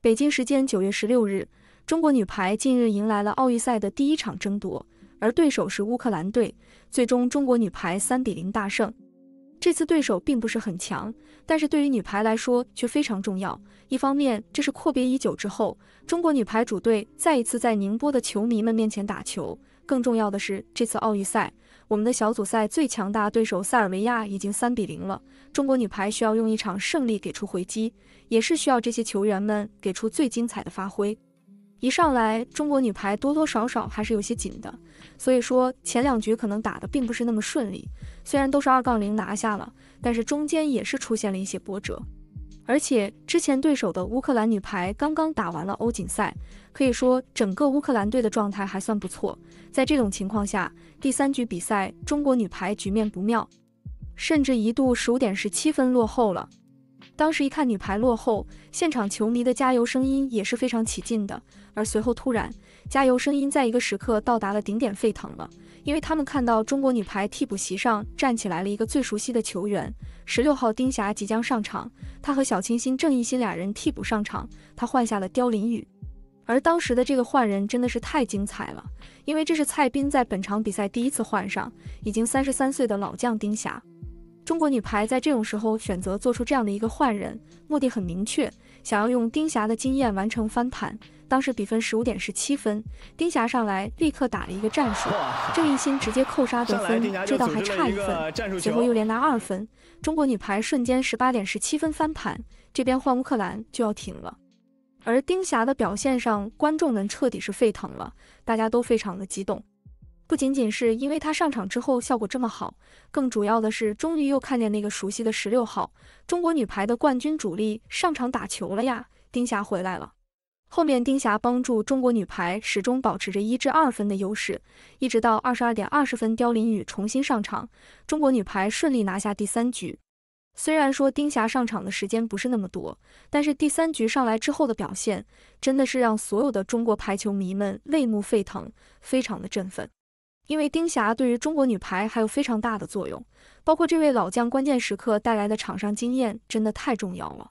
北京时间九月十六日，中国女排近日迎来了奥运赛的第一场争夺，而对手是乌克兰队。最终，中国女排三比零大胜。这次对手并不是很强，但是对于女排来说却非常重要。一方面，这是阔别已久之后，中国女排主队再一次在宁波的球迷们面前打球；更重要的是，这次奥运赛，我们的小组赛最强大对手塞尔维亚已经三比零了，中国女排需要用一场胜利给出回击，也是需要这些球员们给出最精彩的发挥。一上来，中国女排多多少少还是有些紧的，所以说前两局可能打的并不是那么顺利。虽然都是二杠零拿下了，但是中间也是出现了一些波折。而且之前对手的乌克兰女排刚刚打完了欧锦赛，可以说整个乌克兰队的状态还算不错。在这种情况下，第三局比赛中国女排局面不妙，甚至一度十五点十七分落后了。当时一看女排落后，现场球迷的加油声音也是非常起劲的。而随后突然，加油声音在一个时刻到达了顶点，沸腾了，因为他们看到中国女排替补席上站起来了一个最熟悉的球员，十六号丁霞即将上场。她和小清新郑艺昕俩人替补上场，她换下了刁琳宇。而当时的这个换人真的是太精彩了，因为这是蔡斌在本场比赛第一次换上已经三十三岁的老将丁霞。中国女排在这种时候选择做出这样的一个换人，目的很明确，想要用丁霞的经验完成翻盘。当时比分十五点十七分，丁霞上来立刻打了一个战术，郑一心直接扣杀得分，这倒还差一分。随后又连拿二分，中国女排瞬间十八点十七分翻盘，这边换乌克兰就要停了。而丁霞的表现上，观众们彻底是沸腾了，大家都非常的激动。不仅仅是因为她上场之后效果这么好，更主要的是终于又看见那个熟悉的十六号，中国女排的冠军主力上场打球了呀！丁霞回来了。后面丁霞帮助中国女排始终保持着一至二分的优势，一直到二十二点二十分，刁琳宇重新上场，中国女排顺利拿下第三局。虽然说丁霞上场的时间不是那么多，但是第三局上来之后的表现，真的是让所有的中国排球迷们泪目沸腾，非常的振奋。因为丁霞对于中国女排还有非常大的作用，包括这位老将关键时刻带来的场上经验，真的太重要了。